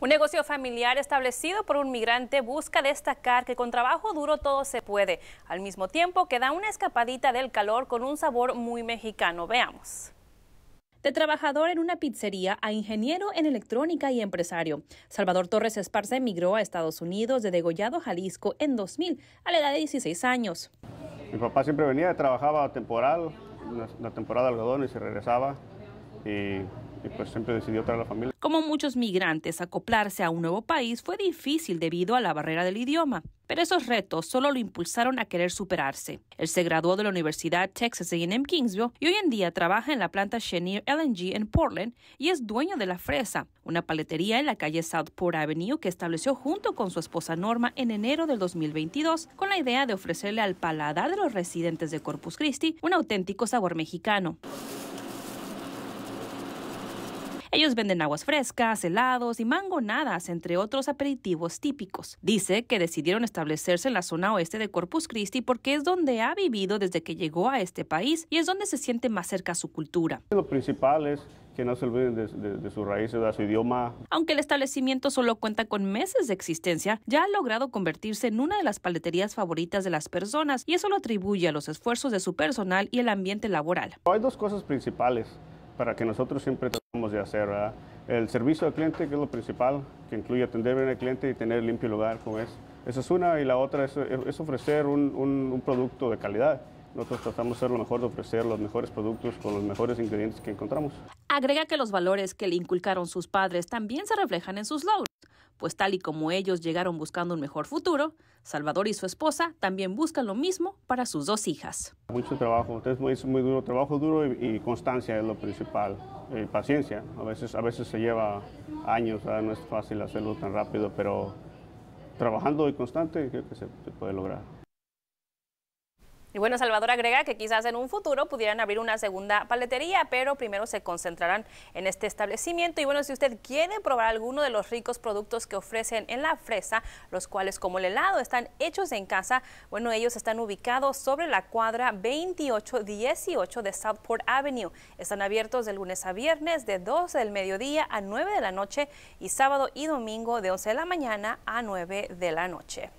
Un negocio familiar establecido por un migrante busca destacar que con trabajo duro todo se puede, al mismo tiempo queda una escapadita del calor con un sabor muy mexicano. Veamos. De trabajador en una pizzería a ingeniero en electrónica y empresario, Salvador Torres Esparza emigró a Estados Unidos de Degollado, Jalisco, en 2000, a la edad de 16 años. Mi papá siempre venía, trabajaba temporal, la temporada de algodón y se regresaba. Y y pues, siempre decidió traer a la familia. Como muchos migrantes, acoplarse a un nuevo país fue difícil debido a la barrera del idioma, pero esos retos solo lo impulsaron a querer superarse. Él se graduó de la Universidad Texas A&M Kingsville y hoy en día trabaja en la planta Chenier LNG en Portland y es dueño de La Fresa, una paletería en la calle Southport Avenue que estableció junto con su esposa Norma en enero del 2022 con la idea de ofrecerle al paladar de los residentes de Corpus Christi un auténtico sabor mexicano. Ellos venden aguas frescas, helados y mangonadas, entre otros aperitivos típicos. Dice que decidieron establecerse en la zona oeste de Corpus Christi porque es donde ha vivido desde que llegó a este país y es donde se siente más cerca a su cultura. Lo principal es que no se olviden de sus raíces, de su idioma. Aunque el establecimiento solo cuenta con meses de existencia, ya ha logrado convertirse en una de las paleterías favoritas de las personas y eso lo atribuye a los esfuerzos de su personal y el ambiente laboral. Hay dos cosas principales para que nosotros siempre tratamos de hacer. El servicio al cliente, que es lo principal, que incluye atender bien al cliente y tener limpio lugar, como es. Esa es una, y la otra es, ofrecer un, un, producto de calidad. Nosotros tratamos de ser lo mejor, de ofrecer los mejores productos con los mejores ingredientes que encontramos. Agrega que los valores que le inculcaron sus padres también se reflejan en sus logros pues tal y como ellos llegaron buscando un mejor futuro, Salvador y su esposa también buscan lo mismo para sus dos hijas. Mucho trabajo, es muy, duro, trabajo duro y, constancia es lo principal, y eh, paciencia. A veces, a veces se lleva años, no es fácil hacerlo tan rápido, pero trabajando y constante creo que se puede lograr. Y bueno, Salvador agrega que quizás en un futuro pudieran abrir una segunda paletería, pero primero se concentrarán en este establecimiento. Y bueno, si usted quiere probar alguno de los ricos productos que ofrecen en la fresa, los cuales como el helado están hechos en casa, bueno, ellos están ubicados sobre la cuadra 2818 de Southport Avenue. Están abiertos de lunes a viernes de 12 del mediodía a 9 de la noche y sábado y domingo de 11 de la mañana a 9 de la noche.